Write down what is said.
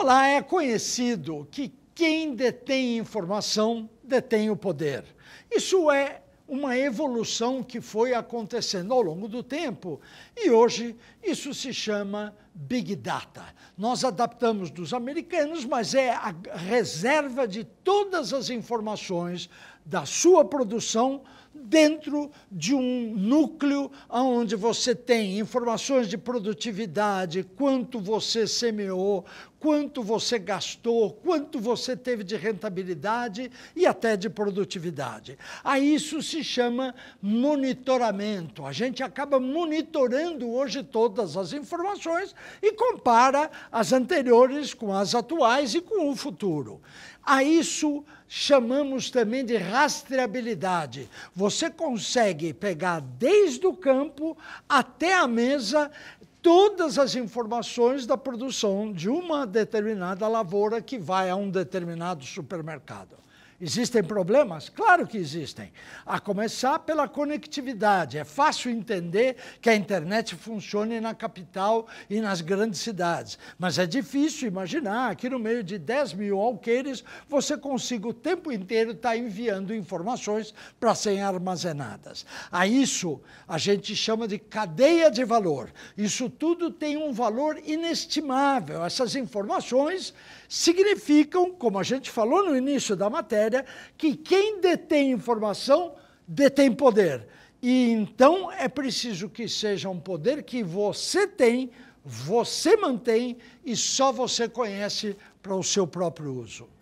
Olá, é conhecido que quem detém informação detém o poder. Isso é uma evolução que foi acontecendo ao longo do tempo e hoje isso se chama Big Data. Nós adaptamos dos americanos, mas é a reserva de todas as informações da sua produção dentro de um núcleo onde você tem informações de produtividade, quanto você semeou, quanto você gastou, quanto você teve de rentabilidade e até de produtividade. A isso se chama monitoramento. A gente acaba monitorando hoje todas as informações e compara as anteriores com as atuais e com o futuro. A isso chamamos também de rastreabilidade. Você consegue pegar desde o campo até a mesa todas as informações da produção de uma determinada lavoura que vai a um determinado supermercado. Existem problemas? Claro que existem. A começar pela conectividade. É fácil entender que a internet funcione na capital e nas grandes cidades. Mas é difícil imaginar que no meio de 10 mil alqueires você consiga o tempo inteiro estar tá enviando informações para serem armazenadas. A isso a gente chama de cadeia de valor. Isso tudo tem um valor inestimável. Essas informações significam, como a gente falou no início da matéria, matéria que quem detém informação detém poder. E então é preciso que seja um poder que você tem, você mantém e só você conhece para o seu próprio uso.